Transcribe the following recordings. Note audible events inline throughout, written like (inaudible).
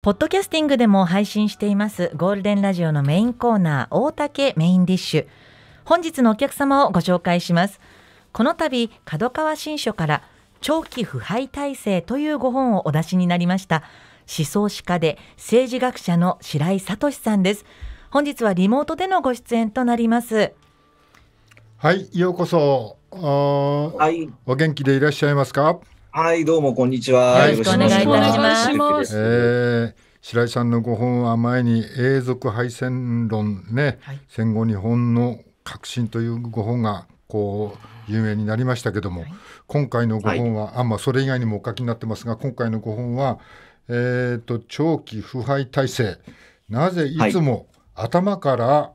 ポッドキャスティングでも配信していますゴールデンラジオのメインコーナー大竹メインディッシュ本日のお客様をご紹介しますこの度角川新書から長期腐敗体制というご本をお出しになりました思想史家で政治学者の白井聡さんです本日はリモートでのご出演となりますはいようこそはい、お元気でいらっしゃいますかはい、どうもこんにちは。よろしくお願いいたします。え白井さんのご本は前に永続敗戦論ね、はい、戦後日本の革新というご本がこう有名になりましたけども、はい、今回のご本は、はい、あまあそれ以外にもお書きになってますが、今回のご本はえっ、ー、と長期腐敗体制なぜいつも頭から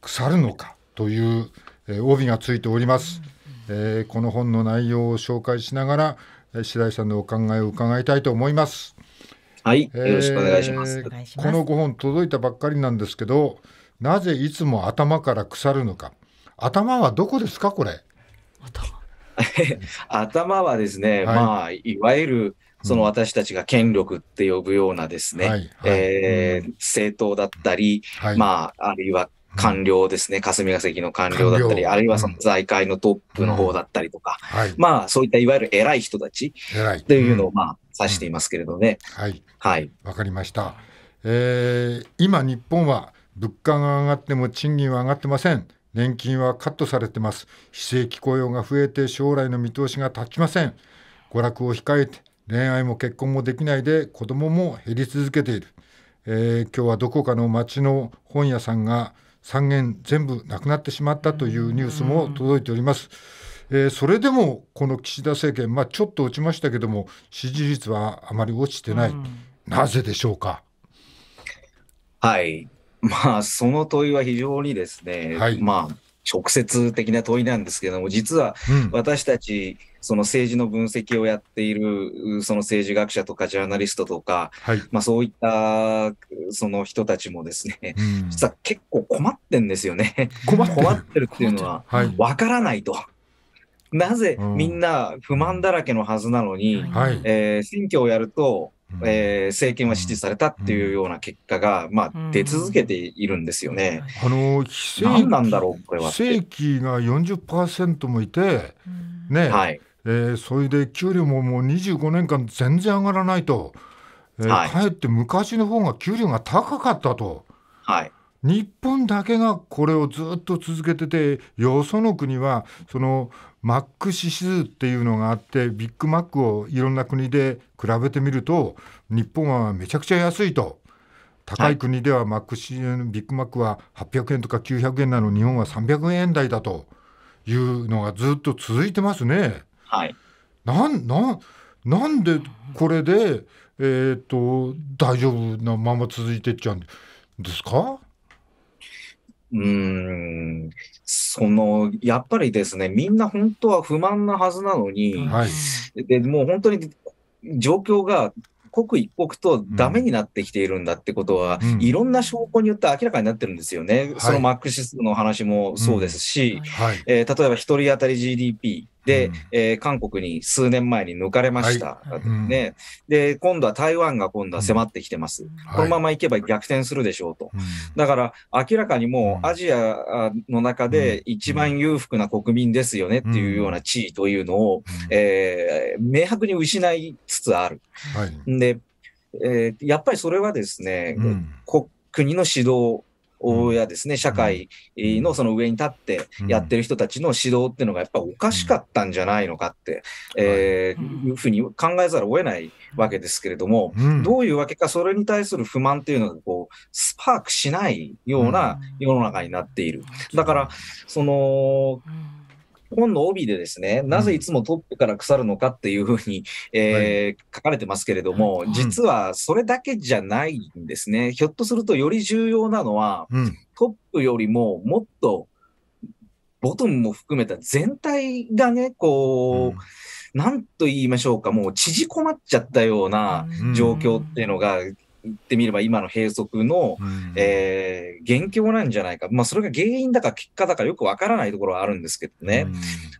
腐るのかという、えー、帯がついております。えー、この本の内容を紹介しながら白井さんのお考えを伺いたいと思います。はい、よろしくお願いします。この5本届いたばっかりなんですけど、なぜいつも頭から腐るのか。頭はどこですか、これ。頭 (laughs) はですね、はい、まあ、いわゆる、その私たちが権力って呼ぶようなですね、え政党だったり、はい、まあ、あるいは官僚ですね、霞が関の官僚だったり、あるいはその財界のトップの方だったりとか、はい、まあそういったいわゆる偉い人たちというのをまあ指していますけれどね。はい。はい。わかりました。えー、今日本は物価が上がっても賃金は上がってません。年金はカットされてます。非正規雇用が増えて将来の見通しが立ちません。娯楽を控えて恋愛も結婚もできないで子供も減り続けている。えー、今日はどこかの町の本屋さんが3軒全部なくなってしまったというニュースも届いております。えー、それでもこの岸田政権、まあ、ちょっと落ちましたけども支持率はあまり落ちてない、なぜでしょうか。はいまあ、その問いは非常にですね、はい、まあ、直接的な問いなんですけども、実は私たち、うんその政治の分析をやっている、その政治学者とかジャーナリストとか、はい、まあそういったその人たちもですね、実は結構困ってんですよね。困ってるっていうのは、わからないと。なぜみんな不満だらけのはずなのに、うんはい、えー、選挙をやると、えー、政権は支持されたっていうような結果が、まあ、出続けているんですよね。あの非正規なんだろうこれは正規が40%もいて、ね、はい、えー、それで給料ももう25年間全然上がらないと、えーはい、かえって昔の方が給料が高かったと、はい、日本だけがこれをずっと続けててよその国はそのマック指数っていうのがあってビッグマックをいろんな国で比べてみると日本はめちゃくちゃ安いと。高い国ではマックはい、ビッグマックは800円とか900円なの日本は300円台だというのがずっと続いてますね。はい、なんなんなんでこれで、えーと、大丈夫なまま続いてっちゃうんですかうんそのやっぱりですね、みんな本当は不満なはずなのに、はい、でもう本当に状況が刻一刻とダメになってきているんだってことは、うん、いろんな証拠によって明らかになってるんですよね。そのマック指数の話もそうですし、はい、え例えば1人当たり GDP で、うん、えー、韓国に数年前に抜かれました、はい、ね、うん、で、今度は台湾が今度は迫ってきてます。うん、このまま行けば逆転するでしょうと。だから明らかにもうアジアの中で一番裕福な国民ですよねっていうような地位というのを、えー、明白に失いつつある。はい、で、えー、やっぱりそれはですね、国の指導やですね、社会のその上に立ってやってる人たちの指導っていうのがやっぱおかしかったんじゃないのかって、えいうふうに考えざるを得ないわけですけれども、どういうわけかそれに対する不満っていうのがこう、スパークしないような世の中になっている。だから、その、本の帯でですね、なぜいつもトップから腐るのかっていうふうに、えー、書かれてますけれども、実はそれだけじゃないんですね。ひょっとするとより重要なのは、トップよりももっとボトムも含めた全体がね、こう、なんと言いましょうか、もう縮こまっちゃったような状況っていうのが、ってみれば今の閉塞の、うん、えー、元凶なんじゃないか、まあ、それが原因だか結果だかよくわからないところはあるんですけどね、うん、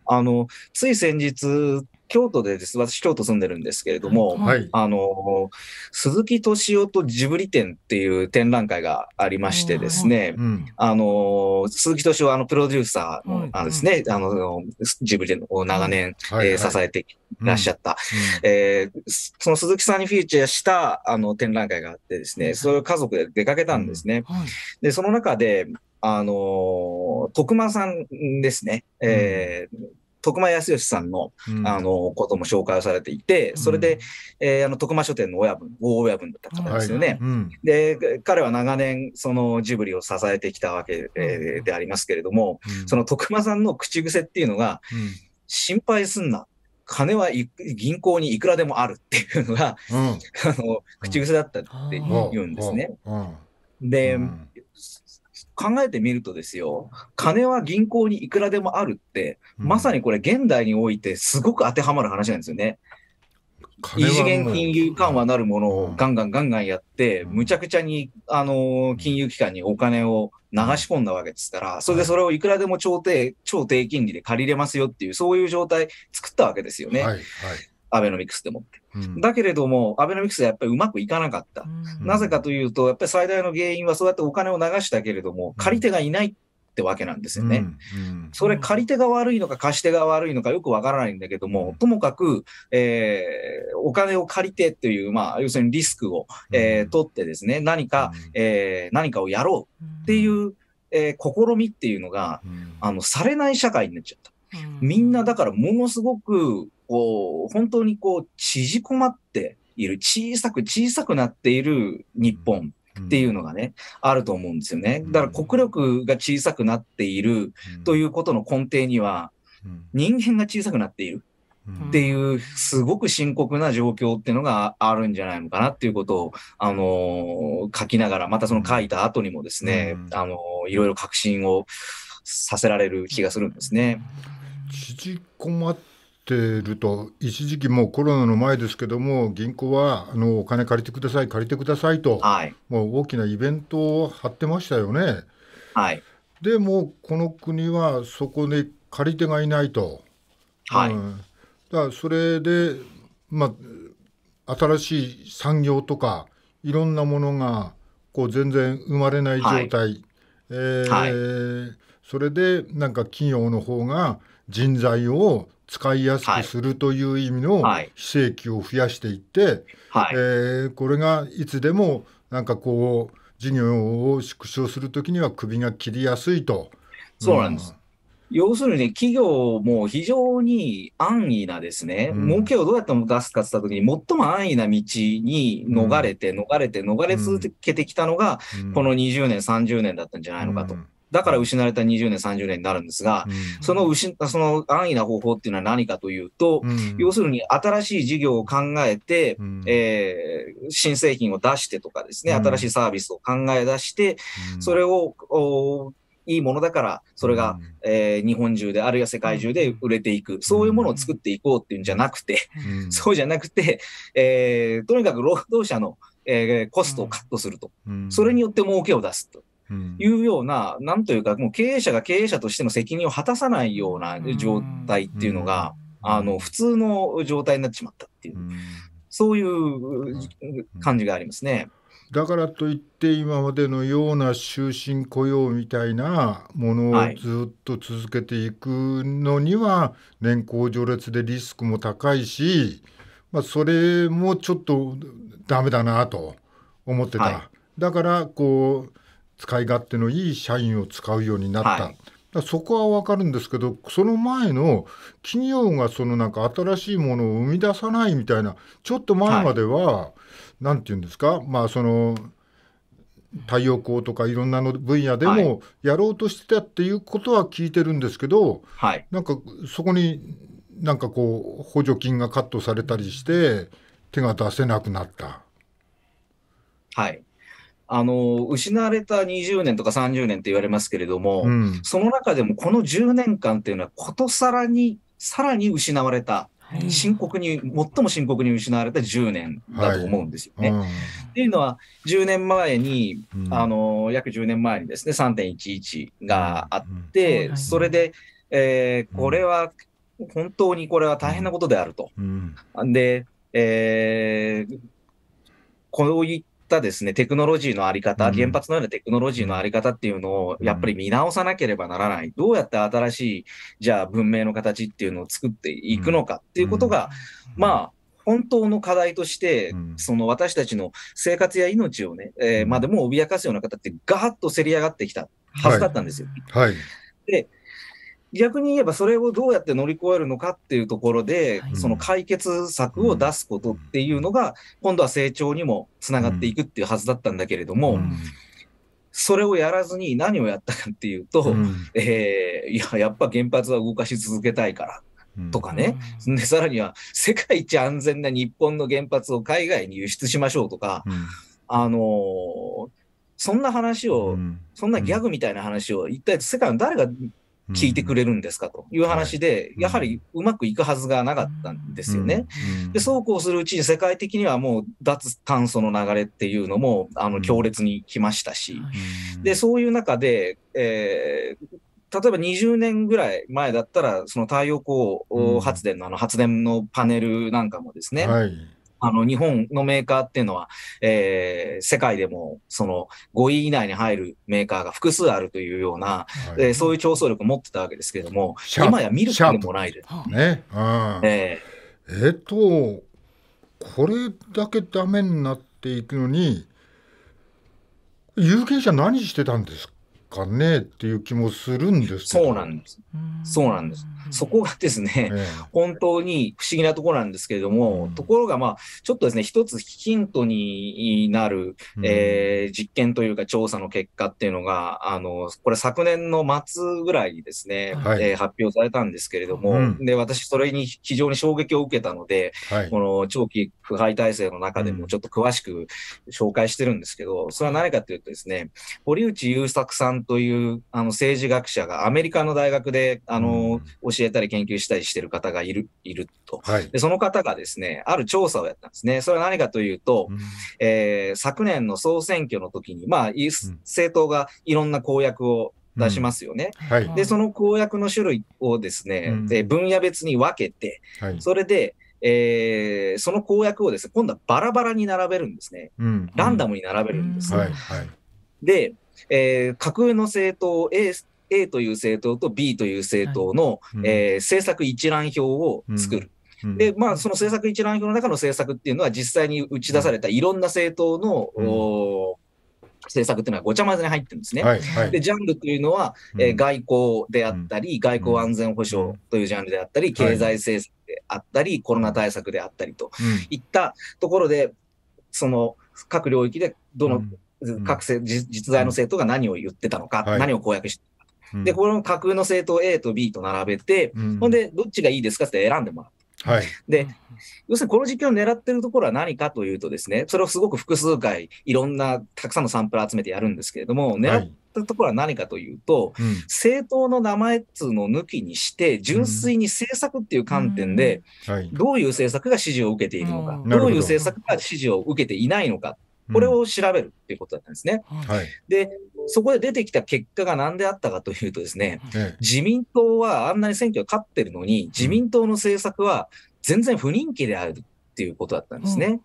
あのつい先日京都でです私京都住んでるんですけれども、はい、あの鈴木敏夫とジブリ展っていう展覧会がありましてですね、うん、あの鈴木敏夫はあのプロデューサーの,、あのですね、あのジブリ展を長年、えー、支えてきて。らっしゃった、うんうん、えー、その鈴木さんにフィーチャーしたあの展覧会があってですね、それを家族で出かけたんですね。はい、で、その中で、あの、徳間さんですね、えー徳間康義さんの、うん、あの、ことも紹介されていて、それで、えー、あの、徳間書店の親分、大親分だった方ですよね、はいうん。で、彼は長年、そのジブリを支えてきたわけ、えー、でありますけれども、その徳間さんの口癖っていうのが、心配すんな。金は銀行にいくらでもあるっていうのが、うん、あの口癖だったって言うんですね。で、考えてみるとですよ、金は銀行にいくらでもあるって、まさにこれ現代においてすごく当てはまる話なんですよね。異次元金融緩和なるものをガンガンガンガンやって、むちゃくちゃに、あの、金融機関にお金を流し込んだわけですから、それでそれをいくらでも超低、超低金利で借りれますよっていう、そういう状態作ったわけですよね。はいはいアベノミクスでもって。だけれども、アベノミクスはやっぱりうまくいかなかった。なぜかというと、やっぱり最大の原因はそうやってお金を流したけれども、借り手がいないっってわけなんですよね。うんうん、それ借り手が悪いのか貸し手が悪いのかよくわからないんだけども、ともかく、えー、お金を借りてという、まあ、要するにリスクを、えー、取ってですね、何か、えー、何かをやろうっていう、えー、試みっていうのが、あの、されない社会になっちゃった。みんなだからものすごく、こう、本当にこう、縮こまっている、小さく小さくなっている日本っていうのがね、あると思うんですよね。だから国力が小さくなっているということの根底には、人間が小さくなっているっていう、すごく深刻な状況っていうのがあるんじゃないのかなっていうことを、あのー、書きながら、またその書いた後にもですね、あのー、いろいろ確信をさせられる気がするんですね。縮こまってると、一時期もうコロナの前ですけども、銀行はあのお金借りてください、借りてくださいと、はい、もう大きなイベントを張ってましたよね。はい、でもこの国はそこで借り手がいないと。はい、うん、だからそれで、まあ、新しい産業とかいろんなものがこう全然生まれない状態、はい、えーはい、それでなんか企業の方が人材を使いやすくするという意味の非正規を増やしていって、はい、えー、これがいつでもなんかこう事業を縮小するときには首が切りやすいと。そうなんです、うん要するに企業も非常に安易なですね、うん、儲けをどうやっても出すかってった時に、最も安易な道に逃れて、逃れて、逃れ続けてきたのが、この20年、30年だったんじゃないのかと。うんうんだから失われた20年、30年になるんですが、うん、その失その安易な方法っていうのは何かというと、うん、要するに新しい事業を考えて、うん、えー、新製品を出してとかですね、新しいサービスを考え出して、それを、いいものだから、それが、うん、えー、日本中で、あるいは世界中で売れていく、そういうものを作っていこうっていうんじゃなくて、うん、(laughs) そうじゃなくて、えー、とにかく労働者の、えー、コストをカットすると、うん、それによって儲けを出すと。いうような、うん、なんというか、もう経営者が経営者としての責任を果たさないような状態っていうのが、うん、あの、普通の状態になってしまったっていう、うん、そういう感じがありますね。だからといって今までのような終身雇用みたいなものをずっと続けていくのには年功序列でリスクも高いし、まあ、それもちょっとダメだなと思ってた、はい、だからこう使い勝手のいい社員を使うようになった。はいそこはわかるんですけど、その前の企業がそのなんか新しいものを生み出さないみたいな、ちょっと前までは、はい、なんていうんですか、まあその、太陽光とかいろんなの分野でもやろうとしてたっていうことは聞いてるんですけど、はい、なんかそこになんかこう補助金がカットされたりして手が出せなくなった。はいあの失われた20年とか30年って言われますけれども、うん、その中でもこの10年間っていうのはことさらにさらに失われた深刻に、最も深刻に失われた10年だと思うんですよね。はいうん、っていうのは、10年前に、あの約10年前にですね、3.11があって、うん、それで、えー、これは、本当にこれは大変なことであると。で、えー、こういったですね、テクノロジーのあり方、原発のようなテクノロジーのあり方っていうのを、やっぱり見直さなければならない。どうやって新しい、じゃあ文明の形っていうのを作っていくのかっていうことが、まあ、本当の課題として、その私たちの生活や命をね、えー、まあでも脅かすような方って、ガーッとせり上がってきたはずだったんですよ。はい、はい、で逆に言えばそれをどうやって乗り越えるのかっていうところで、はい、その解決策を出すことっていうのが、今度は成長にもつながっていくっていうはずだったんだけれども、うん、それをやらずに何をやったかっていうと、うん、えー、いや、やっぱ原発は動かし続けたいから。とかね、うん、でさらには世界一安全な日本の原発を海外に輸出しましょうとか、うん、あのー、そんな話を、そんなギャグみたいな話を一体世界の誰が聞いてくれるんですかという話で、やはりうまくいくはずがなかったんですよね。で、そうこうするうちに世界的にはもう脱炭素の流れっていうのもあの強烈に来ましたし、で、そういう中で、えー例えば20年ぐらい前だったら、その太陽光発電のあの発電のパネルなんかもですね、はいあの、日本のメーカーっていうのは、えー、世界でも、その、5位以内に入るメーカーが複数あるというような、はい、えー、そういう競争力を持ってたわけですけれども、今や見ることもないです。ね。うえー、えっと、これだけダメになっていくのに、有権者何してたんですかねっていう気もするんですそうなんです。そうなんです。そこがですね、本当に不思議なところなんですけれども、ところが、まあ、ちょっとですね、一つヒントになる、えー、実験というか調査の結果っていうのが、あの、これ昨年の末ぐらいにですね、はい、えー、発表されたんですけれども、うん、で、私、それに非常に衝撃を受けたので、はい、この長期腐敗体制の中でもちょっと詳しく紹介してるんですけど、それは何かというとですね、堀内優作さんというあの政治学者がアメリカの大学で、あの、教教えたり研究したりしてる方がいる、いると。はい、で、その方がですね、ある調査をやったんですね。それは何かというと、うん、えー、昨年の総選挙の時に、まあ、政党がいろんな公約を出しますよね。うんはい、で、その公約の種類をですね、うん、で分野別に分けて、はい、それで、えー、その公約をですね、今度はバラバラに並べるんですね。うん、ランダムに並べるんです、ね、はい、で、えー、架空の政党 A A という政党と B という政党の、はいえー、政策一覧表を作る。うん、でまあ、その政策一覧表の中の政策っていうのは、実際に打ち出されたいろんな政党の、うん政策っていうのはごちゃ混ぜに入ってるんですね。はいはい、でジャンルというのは、えー、外交であったり、うん、外交安全保障というジャンルであったり、うん、経済政策であったり、はい、コロナ対策であったりといったところで、その各領域でどの、うん、各実在の政党が何を言ってたのか、何を公約してで、この架空の政党 A と B と並べて、ほんで、どっちがいいですかって選んでもらう。はい、で要するにこの実験を狙ってるところは何かというとですねそれをすごく複数回いろんなたくさんのサンプル集めてやるんですけれども狙ったところは何かというと、はいうん、政党の名前っいうのを抜きにして純粋に政策っていう観点で、どういう政策が支持を受けているのか、どういう政策が支持を受けていないのかこれを調べるっていうことだったんですね。はい、でそこで出てきた結果が何であったかというとですね、自民党はあんなに選挙勝ってるのに、自民党の政策は全然不人気であるっていうことだったんですね。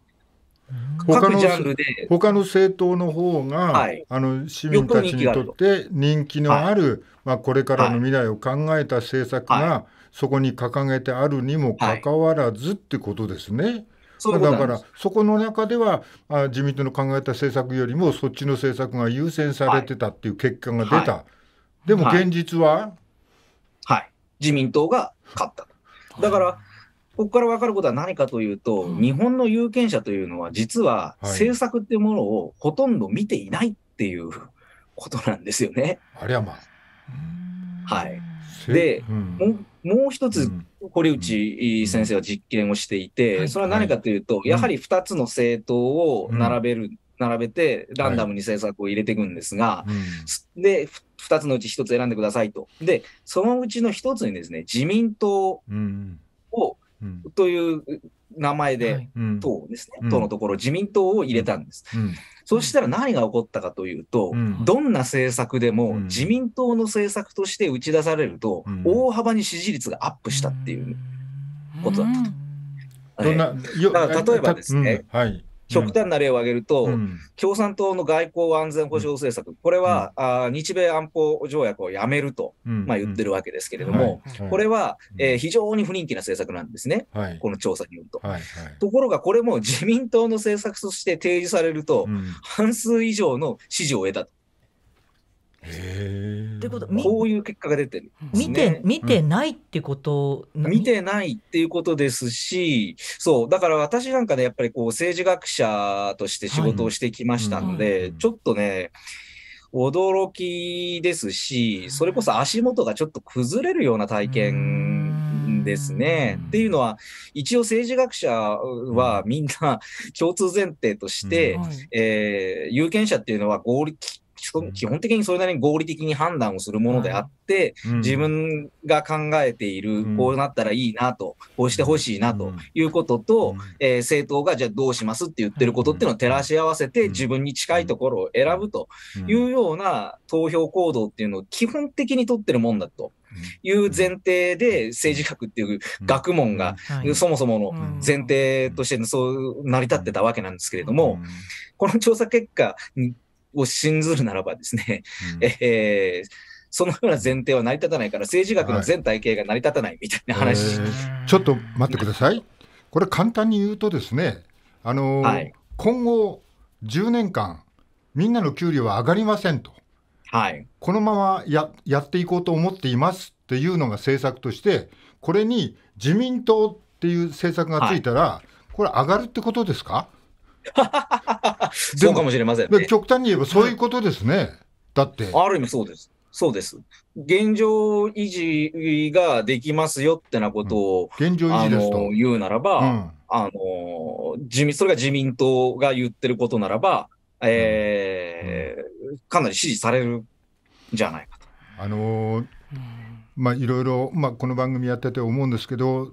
各ジャンルで他の政党の方が、はい、あの市民たちにとって人気のある、まあ、これからの未来を考えた政策が、そこに掲げてあるにもかかわらずってことですね。そうだからそこの中ではあ自民党の考えた政策よりもそっちの政策が優先されてたっていう結果が出た、はい、でも現実は、はい、はい、自民党が勝った。だから、ここから分かることは何かというと、うん、日本の有権者というのは、実は政策っていうものをほとんど見ていないっていうことなんですよね。ありゃまあ。はい。で、うん、もう一つ堀内先生は実験をしていて、それは何かというと、やはり2つの政党を並べる、並べて、ランダムに政策を入れていくんですが、で、2つのうち1つ選んでくださいと。で、そのうちの1つにですね、自民党を、という名前で党ですね、はい、党のところ、自民党を入れたんです。そうしたら何が起こったかというと、どんな政策でも自民党の政策として打ち出されると、大幅に支持率がアップしたっていうことだったと。どんな、例えばですね、はい、極端な例を挙げると、うん、共産党の外交安全保障政策、これは、うん、あ日米安保条約をやめると、うん、まあ、言ってるわけですけれども、はいはい、これは、えー、非常に不人気な政策なんですね、はい、この調査によると、はいはい。ところが、これも自民党の政策として提示されると、半数以上の支持を得たと。いうことこういう結果が出てる、ね、見て見てないってこと、うん、見てないっていうことですしそうだから私なんかねやっぱりこう政治学者として仕事をしてきましたので、はい、ちょっとね驚きですしそれこそ足元がちょっと崩れるような体験、ですね。っていうのは一応政治学者はみんな (laughs) 共通前提として、うんえー、有権者っていうのは合理基本的にそれなりに合理的に判断をするものであって、うん、自分が考えている、こうなったらいいなと、こうしてほしいなということと、えー、政党がじゃあどうしますって言ってることっていうのを照らし合わせて、自分に近いところを選ぶというような投票行動っていうのを基本的に取ってるもんだと。いう前提で政治学っていう学問がそもそもの前提としてそう成り立ってたわけなんですけれども、この調査結果を信ずるならばですね、うん、えー、そのような前提は成り立たないから、政治学の全体系が成り立たないみたいな話、はいえー、ちょっと待ってください、これ、簡単に言うとですね、あのーはい、今後10年間、みんなの給料は上がりませんと、はい、このままややっていこうと思っていますっていうのが政策として、これに自民党っていう政策がついたら、はい、これ、上がるってことですか (laughs) そうかもしれません、ね、極端に言えばそういうことですね。だって。ある意味そうです。そうです。現状維持ができますよってなことを、うん、現状維持ですと言うならば、うん、あの自民、それが自民党が言ってることならば、えー、うん、かなり支持されるんじゃないかと。あのー、まあ、いろいろ、まあ、この番組やってて思うんですけど、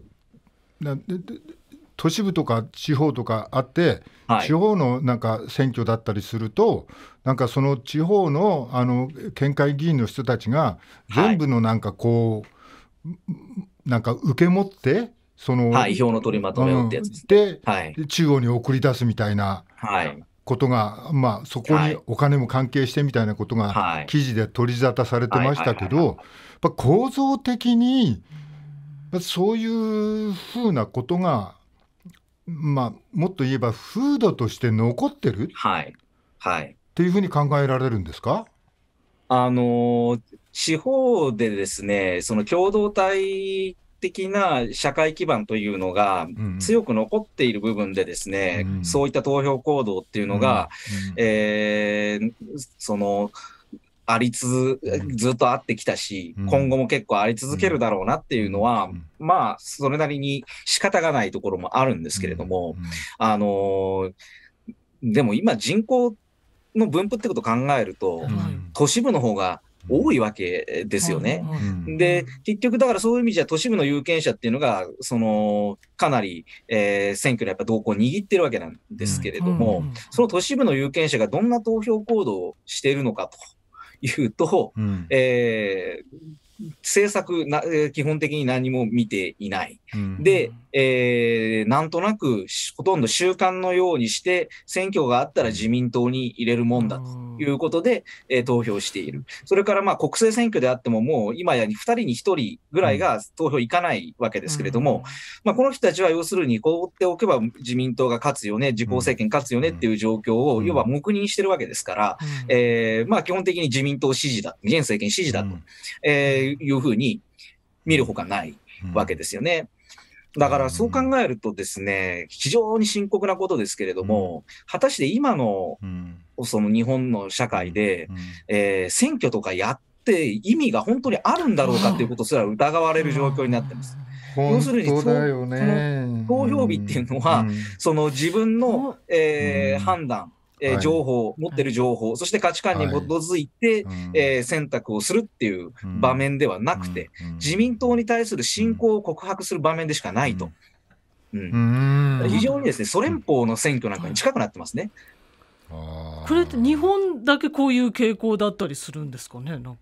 なで都市部とか地方とかあって、はい、地方のなんか選挙だったりすると、なんかその地方のあの県会議員の人たちが、全部のなんかこう、はい、なんか受け持って、その、はい、票の取りまとめをってやつで、はい、中央に送り出すみたいな。はいことが、まあ、そこにお金も関係してみたいなことが記事で取り沙汰されてましたけど構造的にそういうふうなことがまあ、もっと言えば風土として残ってる、はいはい、っていうふうに考えられるんですかあの地方でですねその共同体的な社会基盤というのが強く残っている部分でですね、うん、そういった投票行動っていうのが、うんうん、えー、そのありつずっとあってきたし、うん、今後も結構あり続けるだろうなっていうのは、うん、まあ、それなりに仕方がないところもあるんですけれども、うん、あのー、でも今人口の分布ってことを考えると、都市部の方が多いわけですよね。で、結局だからそういう意味じゃ都市部の有権者っていうのが、その、かなり、えー、選挙のやっぱ動向を握ってるわけなんですけれども、その都市部の有権者がどんな投票行動をしているのかと。いうと、うん、えー、政策な、え基本的に何も見ていない。うん、で、えー、なんとなく、ほとんど習慣のようにして、選挙があったら自民党に入れるもんだということで、うん、えー、投票している。それからまあ国政選挙であっても、もう今や2人に1人ぐらいが投票行かないわけですけれども、うん、まあ、この人たちは要するに、放っておけば自民党が勝つよね、自公政権勝つよねっていう状況を、要は黙認してるわけですから、えー、まあ基本的に自民党支持だ、現政権支持だと。えーいうふうに見るほかないわけですよね。だからそう考えるとですね、非常に深刻なことですけれども、果たして今のその日本の社会で、え選挙とかやって意味が本当にあるんだろうかということすら疑われる状況になってます。要するに、ね、投票日っていうのは、その自分の、え判断えー、情報、はい、持ってる情報、そして価値観に基づいて、はい、えー、選択をするっていう場面ではなくて、うん、自民党に対する信仰を告白する場面でしかないと。うん、うん非常にですねソ連邦の選挙なんかに近くなってますね。これって日本だけこういう傾向だったりするんですかね、なんか。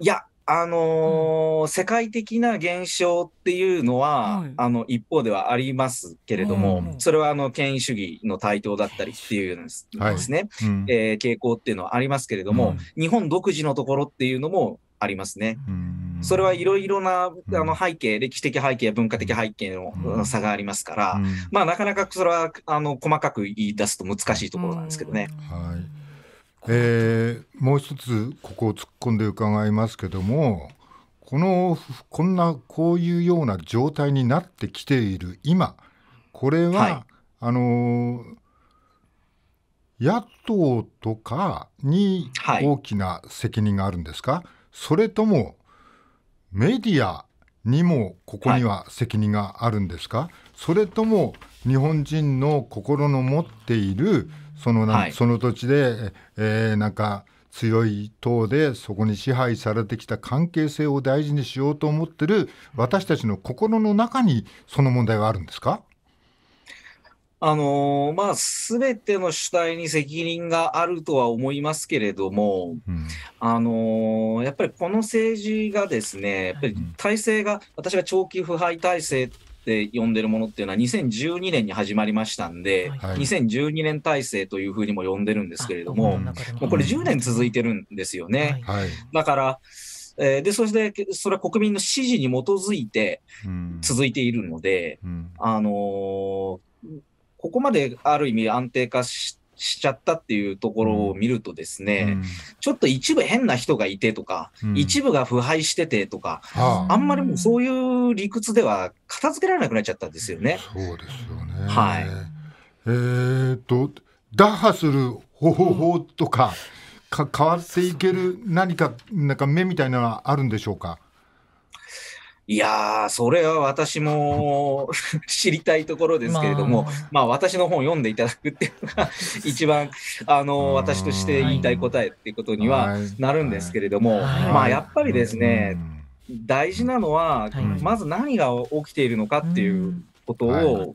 いや、あのーうん、世界的な現象っていうのは、はい、あの一方ではありますけれども、うん、それはあの権威主義の台頭だったりっていうですね、はいうん、えー、傾向っていうのはありますけれども、日本独自のところっていうのもありますね。それはいろいろなあの背景、歴史的背景、文化的背景の差がありますから、まあ、なかなかそれはあの細かく言い出すと難しいところなんですけどね。はいえー、もう一つここを突っ込んで伺いますけどもこのこんなこういうような状態になってきている今これは、はい、あの野党とかに大きな責任があるんですか、はい、それともメディアにもここには責任があるんですか、はい、それとも日本人の心の持っているそのな、はい、その土地で、えー、なんか強い党でそこに支配されてきた関係性を大事にしようと思ってる私たちの心の中にその問題はあるんですかあのー、まあ、すべての主体に責任があるとは思いますけれども、うん、あのー、やっぱりこの政治がですね、やっぱり体制が、私が長期腐敗体制って呼んでるものっていうのは2012年に始まりましたんで、はい、2012年体制というふうにも呼んでるんですけれども、もうこれ10年続いてるんですよね。はい、だから、えー、で、そして、それは国民の支持に基づいて続いているので、うんうん、あのーここまである意味安定化ししちゃったっていうところを見るとですね、うん、ちょっと一部変な人がいてとか、うん、一部が腐敗しててとか、はあ、あんまりもうそういう理屈では片付けられなくなっちゃったんですよね。そうですよね。はい。えっと、打破する方法とか、うん、か変わっていける何か、なんか目みたいなのはあるんでしょうかいやー、それは私も知りたいところですけれども、まあ、まあ、私の本を読んでいただくっていうのが一番、あの、私として言いたい答えっていうことにはなるんですけれども、はい、まあ、やっぱりですね、大事なのは、はい、まず何が起きているのかっていうことを、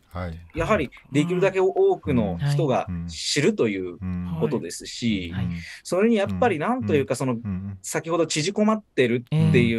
やはりできるだけ多くの人が知るということですし、それにやっぱりなんというか、その先ほど縮こまってるってい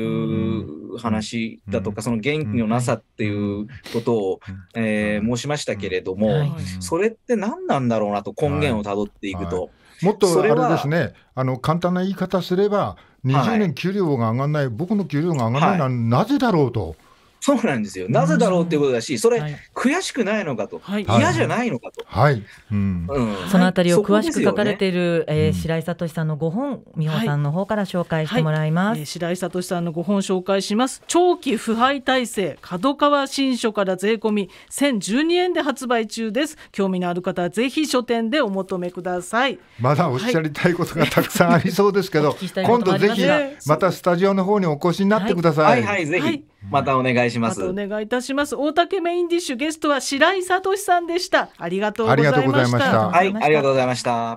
う話だとか、その元気のなさっていうことを、えー、申しましたけれども、それって何なんだろうなと、根源をたどっていくと。もっとあれですね、あの簡単な言い方すれば、20年給料が上がらない、僕の給料が上がらないのはなぜだろうと。そうなんですよ。なぜだろうっていうことだし、それ、はい、悔しくないのかと、はい、嫌じゃないのかと。はい。うん。そのあたりを詳しく書かれている、ねえー、白井聡さんのご本、美穂さんの方から紹介してもらいます。えー、白井聡さんのご本紹介します。長期腐敗体制、角川新書から税込み1012円で発売中です。興味のある方はぜひ書店でお求めください。まだおっしゃりたいことがたくさんありそうですけど、い、今度ぜひまたスタジオの方にお越しになってください。はい、はい、はい、ぜひ。またお願いします。ま、お願いいたします。大竹メインディッシュゲストは白井聡さんでした。ありがとうございました。はい、ありがとうございました。